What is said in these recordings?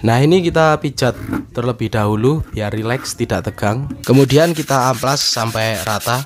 Nah ini kita pijat terlebih dahulu biar rileks tidak tegang Kemudian kita amplas sampai rata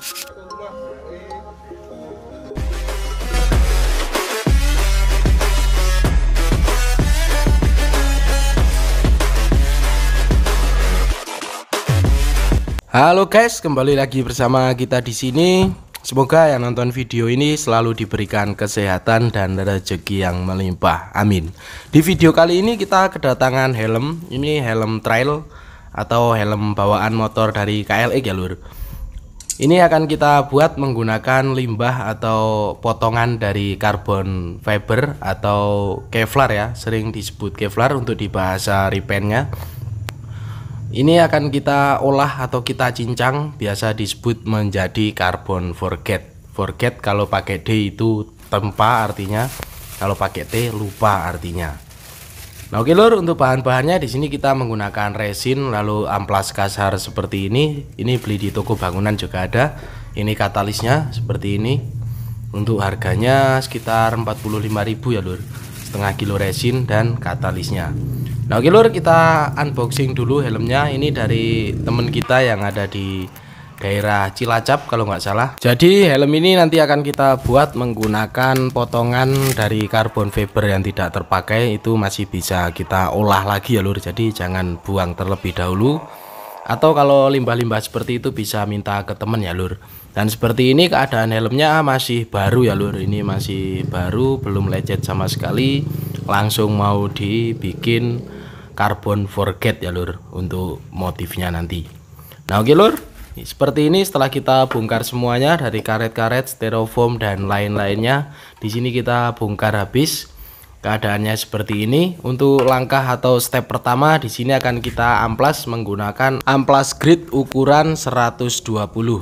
Halo guys, kembali lagi bersama kita di sini. Semoga yang nonton video ini selalu diberikan kesehatan dan rezeki yang melimpah. Amin. Di video kali ini kita kedatangan helm. Ini helm trail atau helm bawaan motor dari KLX ya e lur. Ini akan kita buat menggunakan limbah atau potongan dari carbon fiber atau kevlar ya, sering disebut kevlar untuk di bahasa repaintnya. Ini akan kita olah atau kita cincang biasa disebut menjadi carbon forget. Forget kalau pakai D itu tempa artinya, kalau pakai T lupa artinya. Nah, oke lur, untuk bahan-bahannya di sini kita menggunakan resin lalu amplas kasar seperti ini. Ini beli di toko bangunan juga ada. Ini katalisnya seperti ini. Untuk harganya sekitar 45.000 ya lur setengah kilo resin dan katalisnya nah oke lur kita unboxing dulu helmnya ini dari temen kita yang ada di daerah Cilacap kalau nggak salah jadi helm ini nanti akan kita buat menggunakan potongan dari karbon fiber yang tidak terpakai itu masih bisa kita olah lagi ya lur jadi jangan buang terlebih dahulu atau kalau limbah-limbah seperti itu bisa minta ke temen ya lur dan seperti ini keadaan helmnya masih baru ya lur ini masih baru belum lecet sama sekali langsung mau dibikin carbon forget ya lur untuk motifnya nanti nah oke lur seperti ini setelah kita bongkar semuanya dari karet-karet styrofoam dan lain-lainnya di sini kita bongkar habis keadaannya seperti ini. Untuk langkah atau step pertama di sini akan kita amplas menggunakan amplas grid ukuran 120.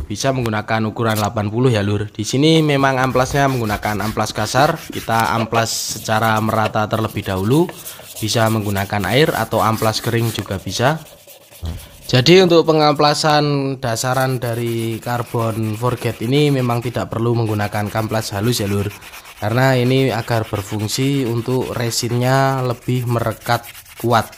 Bisa menggunakan ukuran 80 ya Lur. Di sini memang amplasnya menggunakan amplas kasar. Kita amplas secara merata terlebih dahulu. Bisa menggunakan air atau amplas kering juga bisa. Jadi untuk pengamplasan dasaran dari karbon forget ini memang tidak perlu menggunakan kamplas halus ya Lur karena ini agar berfungsi untuk resinnya lebih merekat kuat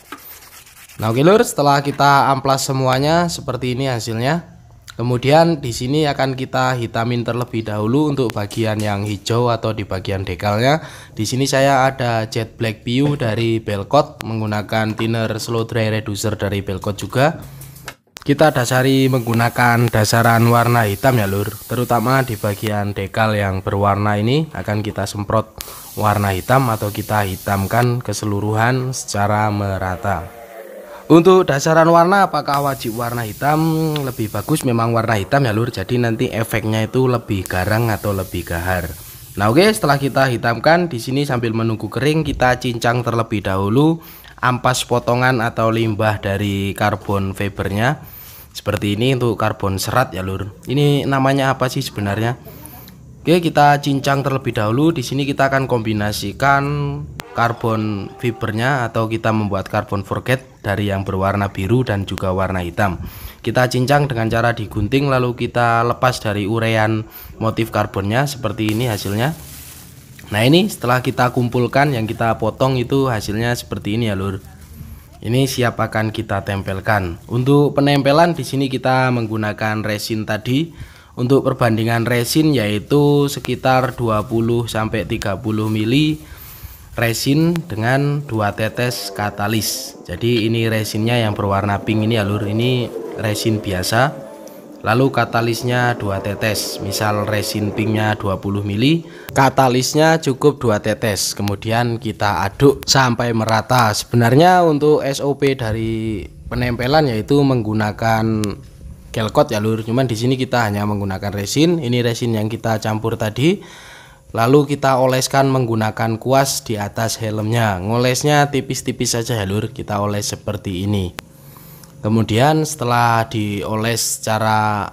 nah oke lur setelah kita amplas semuanya seperti ini hasilnya kemudian di sini akan kita hitamin terlebih dahulu untuk bagian yang hijau atau di bagian dekalnya di sini saya ada jet black PU dari Belkot menggunakan thinner slow dry reducer dari Belkot juga kita dasari menggunakan dasaran warna hitam ya lur terutama di bagian dekal yang berwarna ini akan kita semprot warna hitam atau kita hitamkan keseluruhan secara merata untuk dasaran warna apakah wajib warna hitam lebih bagus memang warna hitam ya lur jadi nanti efeknya itu lebih garang atau lebih gahar Nah oke okay, setelah kita hitamkan di sini sambil menunggu kering kita cincang terlebih dahulu ampas potongan atau limbah dari karbon fibernya seperti ini untuk karbon serat ya lur ini namanya apa sih sebenarnya Oke kita cincang terlebih dahulu di sini kita akan kombinasikan karbon fibernya atau kita membuat karbon forget dari yang berwarna biru dan juga warna hitam kita cincang dengan cara digunting lalu kita lepas dari urean motif karbonnya seperti ini hasilnya Nah ini setelah kita kumpulkan yang kita potong itu hasilnya seperti ini ya lur ini siap akan kita tempelkan. Untuk penempelan di sini kita menggunakan resin tadi. Untuk perbandingan resin yaitu sekitar 20 sampai 30 mili resin dengan dua tetes katalis jadi ini resinnya yang berwarna pink ini ya ini resin biasa lalu katalisnya 2 tetes misal resin pinknya 20 mili, katalisnya cukup 2 tetes kemudian kita aduk sampai merata sebenarnya untuk SOP dari penempelan yaitu menggunakan kelkot ya lur cuman di sini kita hanya menggunakan resin ini resin yang kita campur tadi lalu kita oleskan menggunakan kuas di atas helmnya ngolesnya tipis-tipis saja ya lur kita oles seperti ini Kemudian setelah dioles secara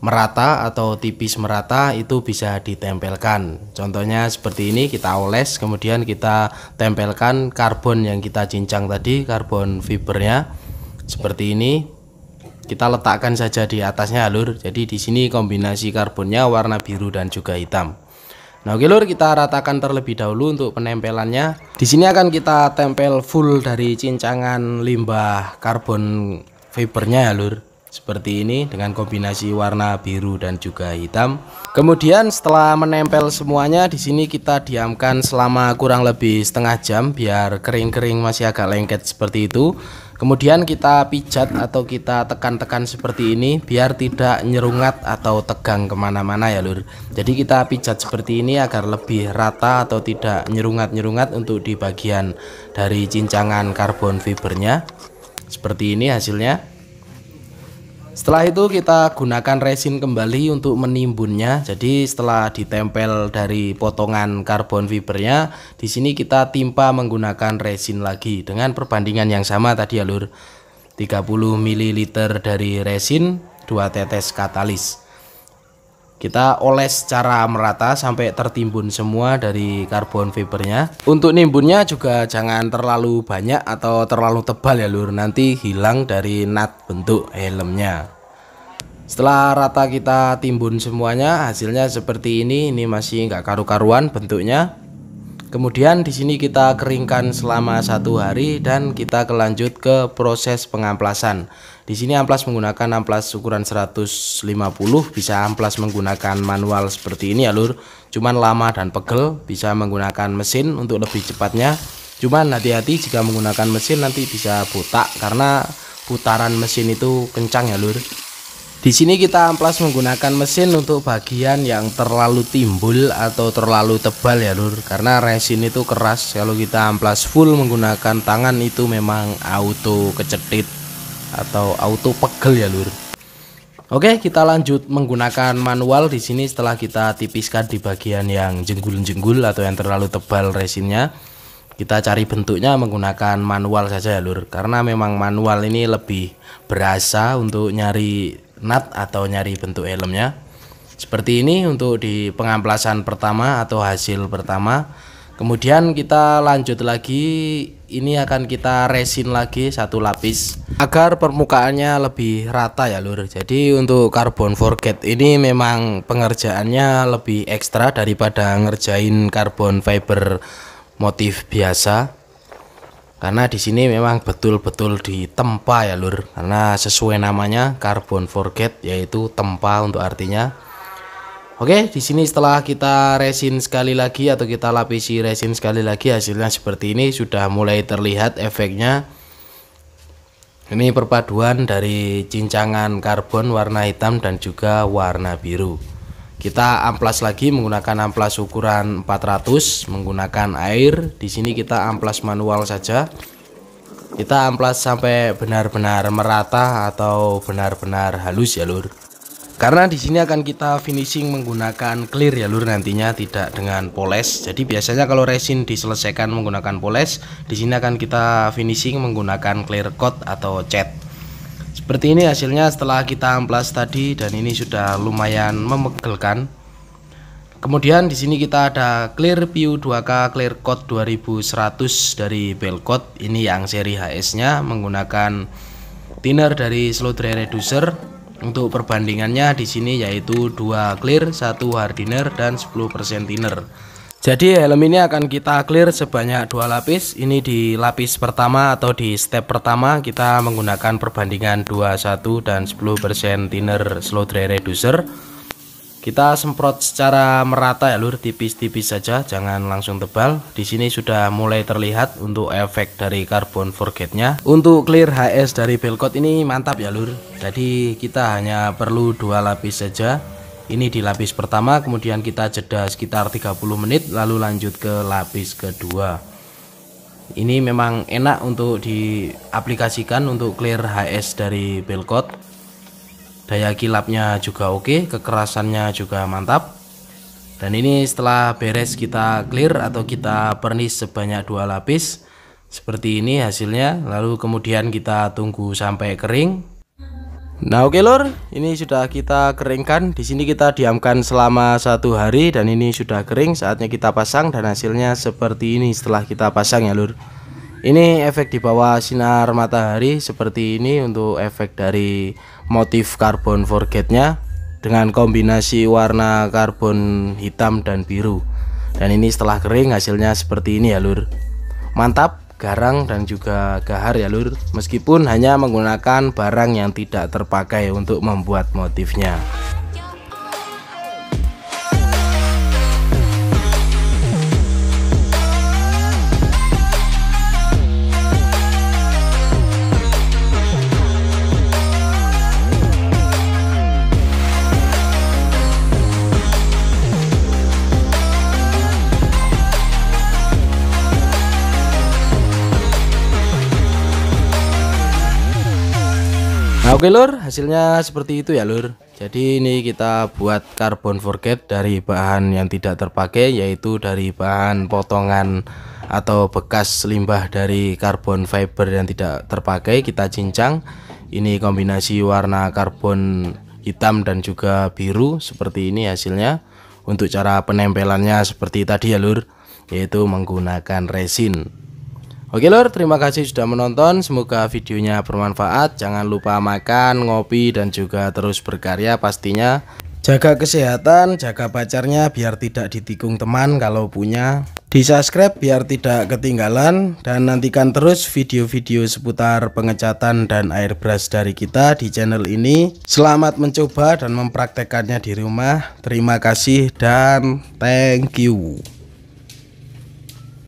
merata atau tipis merata itu bisa ditempelkan. Contohnya seperti ini kita oles kemudian kita tempelkan karbon yang kita cincang tadi, karbon fibernya seperti ini. Kita letakkan saja di atasnya alur. Jadi di sini kombinasi karbonnya warna biru dan juga hitam. Nah, oke lur, kita ratakan terlebih dahulu untuk penempelannya. Di sini akan kita tempel full dari cincangan limbah karbon fibernya ya, lur. Seperti ini dengan kombinasi warna biru dan juga hitam. Kemudian setelah menempel semuanya di sini kita diamkan selama kurang lebih setengah jam biar kering-kering masih agak lengket seperti itu. Kemudian kita pijat atau kita tekan-tekan seperti ini biar tidak nyerungat atau tegang kemana-mana ya lur. Jadi kita pijat seperti ini agar lebih rata atau tidak nyerungat-nyerungat untuk di bagian dari cincangan karbon fibernya. Seperti ini hasilnya. Setelah itu kita gunakan resin kembali untuk menimbunnya. Jadi setelah ditempel dari potongan karbon fibernya, di sini kita timpa menggunakan resin lagi dengan perbandingan yang sama tadi ya Lur. 30 ml dari resin, 2 tetes katalis kita oles secara merata sampai tertimbun semua dari karbon fibernya untuk nimbunnya juga jangan terlalu banyak atau terlalu tebal ya lur nanti hilang dari nat bentuk helmnya setelah rata kita timbun semuanya hasilnya seperti ini ini masih nggak karu-karuan bentuknya kemudian di sini kita keringkan selama satu hari dan kita kelanjut ke proses pengamplasan di sini amplas menggunakan amplas ukuran 150, bisa amplas menggunakan manual seperti ini ya lur. Cuman lama dan pegel, bisa menggunakan mesin untuk lebih cepatnya. Cuman hati-hati jika menggunakan mesin nanti bisa botak karena putaran mesin itu kencang ya lur. Di sini kita amplas menggunakan mesin untuk bagian yang terlalu timbul atau terlalu tebal ya lur karena resin itu keras kalau kita amplas full menggunakan tangan itu memang auto kecetit atau auto pegel ya lur Oke, kita lanjut menggunakan manual di sini setelah kita tipiskan di bagian yang jenggul-jenggul atau yang terlalu tebal resinnya. Kita cari bentuknya menggunakan manual saja ya Lur, karena memang manual ini lebih berasa untuk nyari nat atau nyari bentuk helmnya. Seperti ini untuk di pengamplasan pertama atau hasil pertama. Kemudian kita lanjut lagi ini akan kita resin lagi satu lapis agar permukaannya lebih rata ya lur jadi untuk karbon forget ini memang pengerjaannya lebih ekstra daripada ngerjain karbon fiber motif biasa karena di sini memang betul-betul ditempa ya lur karena sesuai namanya karbon forget yaitu tempa untuk artinya Oke, di sini setelah kita resin sekali lagi atau kita lapisi resin sekali lagi hasilnya seperti ini sudah mulai terlihat efeknya. Ini perpaduan dari cincangan karbon warna hitam dan juga warna biru. Kita amplas lagi menggunakan amplas ukuran 400 menggunakan air. Di sini kita amplas manual saja. Kita amplas sampai benar-benar merata atau benar-benar halus ya, Lur karena di sini akan kita finishing menggunakan clear ya lur nantinya tidak dengan poles jadi biasanya kalau resin diselesaikan menggunakan poles di sini akan kita finishing menggunakan clear coat atau cat seperti ini hasilnya setelah kita amplas tadi dan ini sudah lumayan memegelkan kemudian di sini kita ada clear PU2K clear coat 2100 dari Belcoat ini yang seri HS nya menggunakan thinner dari slow dry reducer untuk perbandingannya di sini yaitu 2 clear, 1 hardiner dan 10% thinner. Jadi helm ini akan kita clear sebanyak dua lapis. Ini di lapis pertama atau di step pertama kita menggunakan perbandingan 21 dan 10% thinner slow dry reducer kita semprot secara merata ya lur tipis-tipis saja jangan langsung tebal di sini sudah mulai terlihat untuk efek dari carbon forget nya untuk clear HS dari belkot ini mantap ya lur jadi kita hanya perlu dua lapis saja ini di lapis pertama kemudian kita jeda sekitar 30 menit lalu lanjut ke lapis kedua ini memang enak untuk diaplikasikan untuk clear HS dari belkot daya kilapnya juga oke kekerasannya juga mantap dan ini setelah beres kita clear atau kita pernis sebanyak dua lapis seperti ini hasilnya lalu kemudian kita tunggu sampai kering nah oke lor ini sudah kita keringkan di sini kita diamkan selama satu hari dan ini sudah kering saatnya kita pasang dan hasilnya seperti ini setelah kita pasang ya lur ini efek di bawah sinar matahari seperti ini untuk efek dari motif karbon forgetnya dengan kombinasi warna karbon hitam dan biru dan ini setelah kering hasilnya seperti ini ya lur mantap garang dan juga gahar ya lur meskipun hanya menggunakan barang yang tidak terpakai untuk membuat motifnya Oke lur, hasilnya seperti itu ya lur. Jadi ini kita buat karbon forget dari bahan yang tidak terpakai yaitu dari bahan potongan atau bekas limbah dari karbon fiber yang tidak terpakai kita cincang. Ini kombinasi warna karbon hitam dan juga biru seperti ini hasilnya. Untuk cara penempelannya seperti tadi ya lur, yaitu menggunakan resin. Oke lor, terima kasih sudah menonton. Semoga videonya bermanfaat. Jangan lupa makan, ngopi, dan juga terus berkarya pastinya. Jaga kesehatan, jaga pacarnya biar tidak ditikung teman kalau punya. Di subscribe biar tidak ketinggalan dan nantikan terus video-video seputar pengecatan dan airbrush dari kita di channel ini. Selamat mencoba dan mempraktekkannya di rumah. Terima kasih dan thank you.